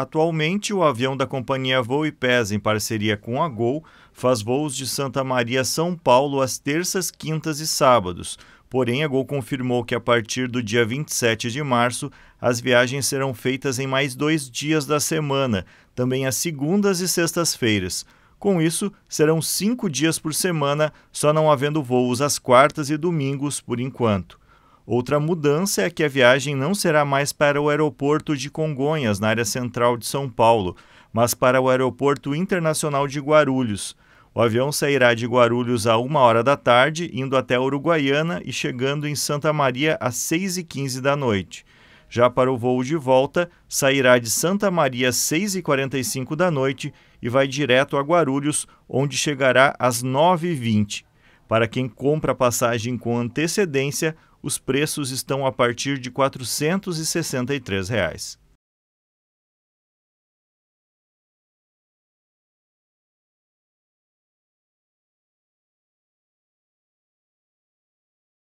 Atualmente, o avião da companhia Voo e Pés, em parceria com a Gol, faz voos de Santa Maria a São Paulo às terças, quintas e sábados. Porém, a Gol confirmou que a partir do dia 27 de março, as viagens serão feitas em mais dois dias da semana, também às segundas e sextas-feiras. Com isso, serão cinco dias por semana, só não havendo voos às quartas e domingos por enquanto. Outra mudança é que a viagem não será mais para o aeroporto de Congonhas, na área central de São Paulo, mas para o aeroporto internacional de Guarulhos. O avião sairá de Guarulhos a uma hora da tarde, indo até Uruguaiana e chegando em Santa Maria às 6h15 da noite. Já para o voo de volta, sairá de Santa Maria às 6h45 da noite e vai direto a Guarulhos, onde chegará às 9h20. Para quem compra a passagem com antecedência, os preços estão a partir de R$ 463. Reais.